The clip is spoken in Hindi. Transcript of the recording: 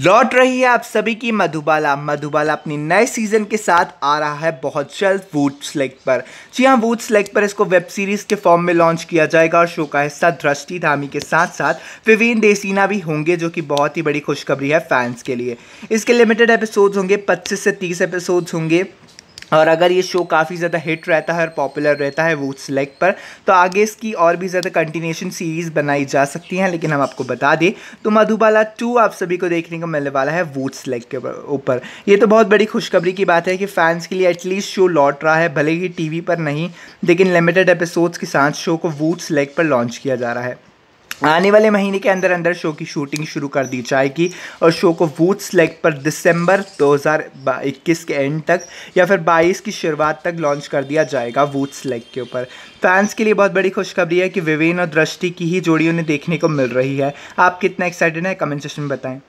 लौट रही है आप सभी की मधुबाला मधुबाला अपनी नए सीजन के साथ आ रहा है बहुत जल्द वूट सेलेक्ट पर जी हाँ वूट सेलेक्ट पर इसको वेब सीरीज के फॉर्म में लॉन्च किया जाएगा और शो का हिस्सा दृष्टि धामी के साथ साथ विवीन देसीना भी होंगे जो कि बहुत ही बड़ी खुशखबरी है फैंस के लिए इसके लिमिटेड एपिसोड्स होंगे पच्चीस से तीस एपिसोड्स होंगे और अगर ये शो काफ़ी ज़्यादा हिट रहता है और पॉपुलर रहता है वूथ सेलेक्ट पर तो आगे इसकी और भी ज़्यादा कंटिन्यूशन सीरीज़ बनाई जा सकती हैं लेकिन हम आपको बता दें तो मधुबाला टू आप सभी को देखने को मिलने वाला है वूथ सेलेक्ट के ऊपर ये तो बहुत बड़ी खुशखबरी की बात है कि फैंस के लिए एटलीस्ट शो लौट रहा है भले ही टी पर नहीं लेकिन लिमिटेड एपिसोड्स के साथ शो को वूथ सेलेक्ट पर लॉन्च किया जा रहा है आने वाले महीने के अंदर अंदर शो की शूटिंग शुरू कर दी जाएगी और शो को वूथ लेग पर दिसंबर 2021 के एंड तक या फिर 22 की शुरुआत तक लॉन्च कर दिया जाएगा वूथ लेग के ऊपर फैंस के लिए बहुत बड़ी खुशखबरी है कि विवेन और दृष्टि की ही जोड़ी उन्हें देखने को मिल रही है आप कितना एक्साइटेड हैं कमेंट सेशन में बताएं